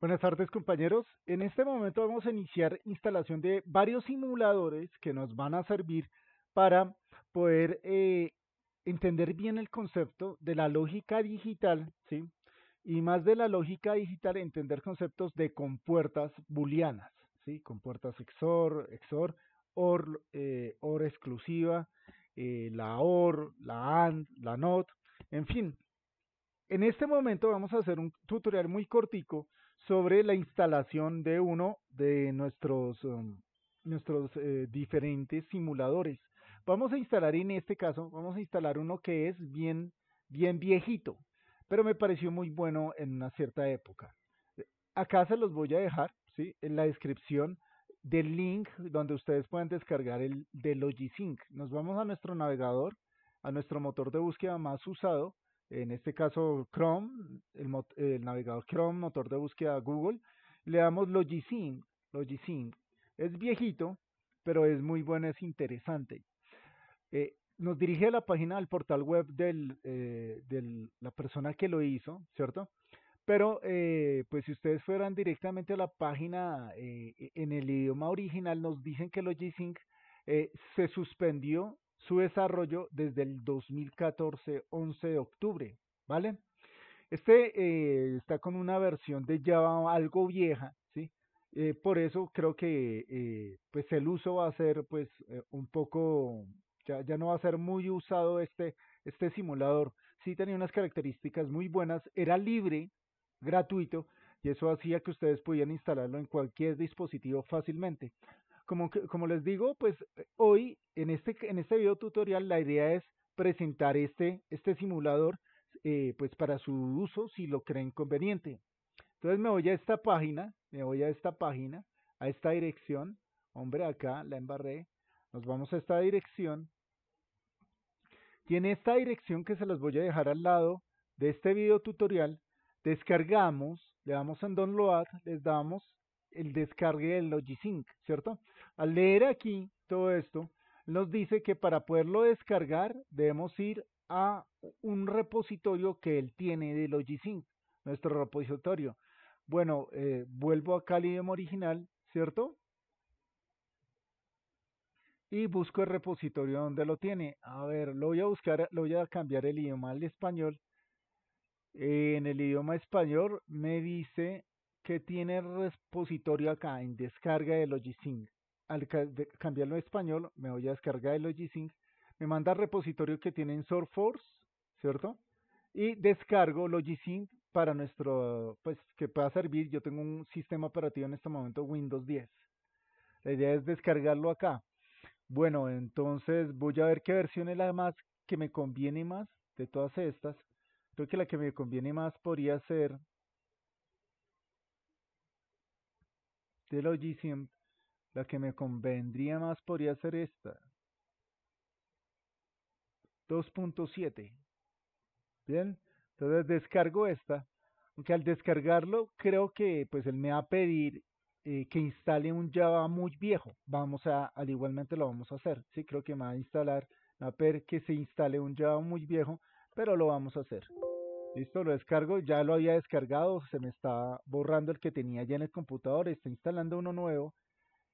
Buenas tardes compañeros. En este momento vamos a iniciar instalación de varios simuladores que nos van a servir para poder eh, entender bien el concepto de la lógica digital, ¿sí? Y más de la lógica digital, entender conceptos de compuertas booleanas, ¿sí? Compuertas XOR, XOR, OR, eh, OR exclusiva, eh, la OR, la AND, la NOT, en fin. En este momento vamos a hacer un tutorial muy cortico sobre la instalación de uno de nuestros, um, nuestros eh, diferentes simuladores. Vamos a instalar en este caso, vamos a instalar uno que es bien, bien viejito, pero me pareció muy bueno en una cierta época. Acá se los voy a dejar ¿sí? en la descripción del link donde ustedes pueden descargar el de Logisync. Nos vamos a nuestro navegador, a nuestro motor de búsqueda más usado en este caso Chrome, el, navegador Chrome, motor de búsqueda Google, le damos Logisync, Logisync. Es viejito, pero es muy bueno, es interesante. Eh, nos dirige a la página del portal web de eh, la persona que lo hizo, ¿cierto? Pero, eh, pues si ustedes fueran directamente a la página en el idioma original, nos dicen que Logisync se suspendió su desarrollo desde el 2014, 11 de octubre, ¿vale? Este eh, está con una versión de Java algo vieja, ¿sí? Eh, por eso creo que eh, pues el uso va a ser pues un poco, ya, ya, no va a ser muy usado este, este simulador. Sí tenía unas características muy buenas, era libre, gratuito, y eso hacía que ustedes pudieran instalarlo en cualquier dispositivo fácilmente. Como, les digo, pues eh, hoy en este, en este video tutorial la idea es presentar este, este simulador eh, pues para su uso si lo creen conveniente. Entonces me voy a esta página, me voy a esta página, a esta dirección, hombre acá la embarré, nos vamos a esta dirección y en esta dirección que se las voy a dejar al lado de este video tutorial descargamos, le damos en download, les damos el descargue del Logisync, ¿cierto? Al leer aquí todo esto, nos dice que para poderlo descargar debemos ir a un repositorio que él tiene de Logisync, nuestro repositorio. Bueno, eh, vuelvo acá al idioma original, ¿cierto? Y busco el repositorio donde lo tiene. A ver, lo voy a buscar, lo voy a cambiar el idioma al español. en el idioma español me dice que tiene el repositorio acá en descarga de Logisync. Al cambiarlo a español, me voy a descargar de Logisync, me manda repositorio que tiene en sourceforge ¿cierto? Y descargo Logisync para nuestro, pues que pueda servir. Yo tengo un sistema operativo en este momento, Windows 10. La idea es descargarlo acá. Bueno, entonces voy a ver qué versión es la más que me conviene más de todas estas. Creo que la que me conviene más podría ser de logisim la que me convendría más podría ser esta. 2.7. Bien, entonces descargo esta, aunque al descargarlo creo que pues él me va a pedir eh, que instale un Java muy viejo. Vamos a, al igualmente lo vamos a hacer, sí, creo que me va a instalar, me va a pedir que se instale un Java muy viejo, pero lo vamos a hacer. Listo, lo descargo, ya lo había descargado, se me está borrando el que tenía ya en el computador, está instalando uno nuevo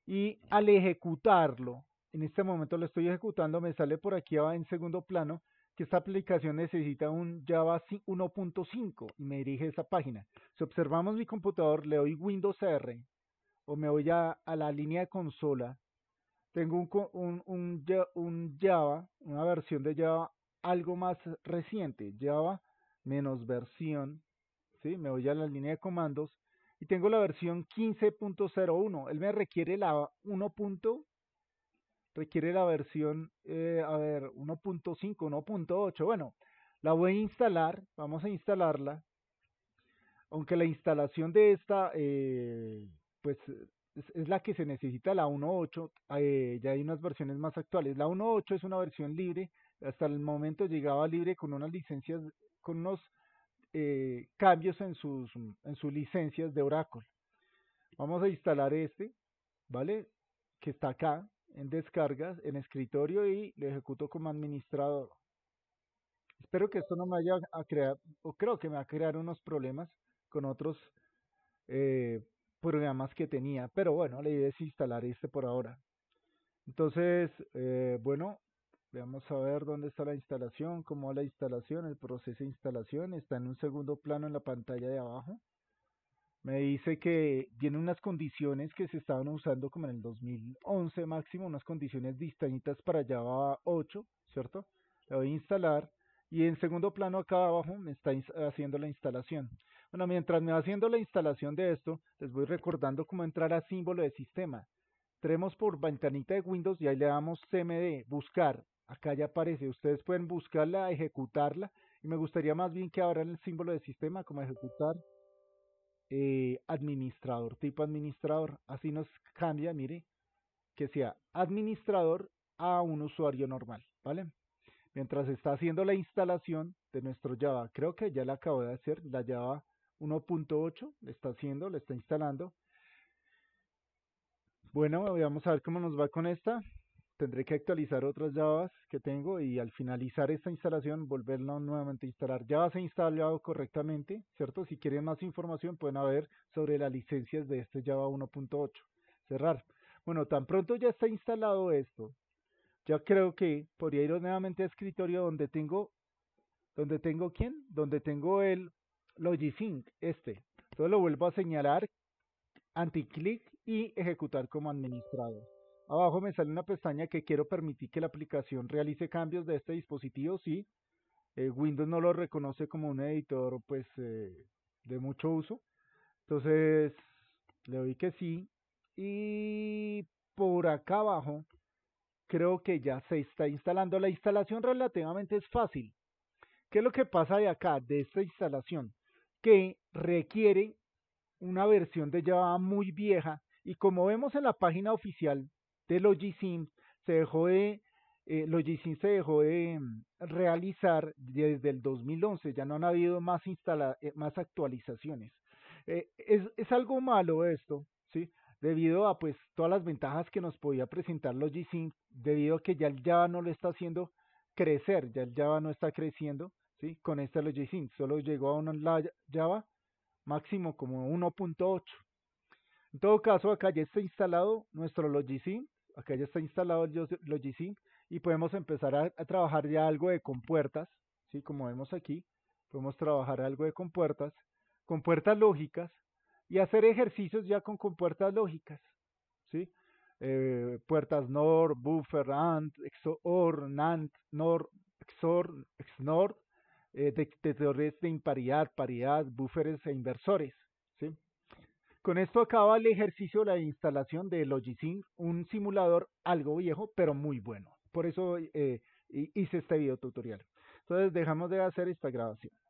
y al ejecutarlo, en este momento lo estoy ejecutando, me sale por aquí en segundo plano que esta aplicación necesita un Java 1.5 y me dirige a esa página. Si observamos mi computador, le doy Windows R o me voy a, a la línea de consola, tengo un, un, un Java, una versión de Java algo más reciente, Java menos versión, ¿sí? me voy a la línea de comandos y tengo la versión 15.01. Él me requiere la 1. requiere la versión, eh, a ver, 1.5, 1.8. Bueno, la voy a instalar, vamos a instalarla. Aunque la instalación de esta, eh, pues es, la que se necesita, la 1.8, eh, ya hay unas versiones más actuales. La 1.8 es una versión libre, hasta el momento llegaba libre con unas licencias, con unos eh, cambios en sus, en sus licencias de Oracle. Vamos a instalar este, ¿vale? Que está acá, en descargas, en escritorio y lo ejecuto como administrador. Espero que esto no me vaya a crear, o creo que me va a crear unos problemas con otros eh, programas que tenía. Pero bueno, la idea es instalar este por ahora. Entonces, eh, bueno, vamos a ver dónde está la instalación, cómo la instalación, el proceso de instalación. Está en un segundo plano en la pantalla de abajo. Me dice que tiene unas condiciones que se estaban usando como en el 2011 máximo, unas condiciones distintas para Java 8, ¿cierto? Le voy a instalar y en segundo plano acá abajo me está haciendo la instalación. Bueno, mientras me va haciendo la instalación de esto, les voy recordando cómo entrar a símbolo de sistema. Entremos por ventanita de Windows y ahí le damos CMD, buscar. Acá ya aparece, ustedes pueden buscarla, ejecutarla. Y me gustaría más bien que abran el símbolo de sistema como ejecutar eh, administrador, tipo administrador. Así nos cambia, mire, que sea administrador a un usuario normal, ¿vale? Mientras está haciendo la instalación de nuestro Java, creo que ya la acabo de hacer, la Java 1.8, le está haciendo, le está instalando. Bueno, vamos a ver cómo nos va con esta. Tendré que actualizar otras Javas que tengo y al finalizar esta instalación volverla nuevamente a instalar. Ya se ha instalado correctamente, ¿cierto? Si quieren más información pueden ver sobre las licencias de este Java 1.8. Cerrar. Bueno, tan pronto ya está instalado esto. Ya creo que podría ir nuevamente a escritorio donde tengo, donde tengo quién, donde tengo el Logisync, este. lo vuelvo a señalar, anticlic y ejecutar como administrador. Abajo me sale una pestaña que quiero permitir que la aplicación realice cambios de este dispositivo, sí. Eh, Windows no lo reconoce como un editor pues eh, de mucho uso. Entonces le doy que sí. Y por acá abajo creo que ya se está instalando. La instalación relativamente es fácil. ¿Qué es lo que pasa de acá, de esta instalación? que requiere una versión de Java muy vieja y como vemos en la página oficial de Logisim, se dejó de eh, Logisim se dejó de mm, realizar desde el 2011, ya no han habido más, eh, más actualizaciones. Eh, es, es, algo malo esto, ¿sí? debido a pues todas las ventajas que nos podía presentar Logisim, debido a que ya el Java no lo está haciendo crecer, ya el Java no está creciendo, con este Logicin Solo llegó a una Java máximo como 1.8. En todo caso, acá ya está instalado nuestro Logicin, Acá ya está instalado el Logicin y podemos empezar a, trabajar ya algo de compuertas. ¿sí? Como vemos aquí, podemos trabajar algo de compuertas, compuertas lógicas y hacer ejercicios ya con compuertas lógicas. ¿sí? Eh, puertas NOR, buffer, AND, XOR, NAND, NOR, XOR, XNOR, eh, de teorías de imparidad, paridad, buffers e inversores. Con esto acaba el ejercicio de la instalación de Logisync, un simulador algo viejo, pero muy bueno. Por eso hice eh, este video tutorial. Entonces dejamos de hacer esta grabación.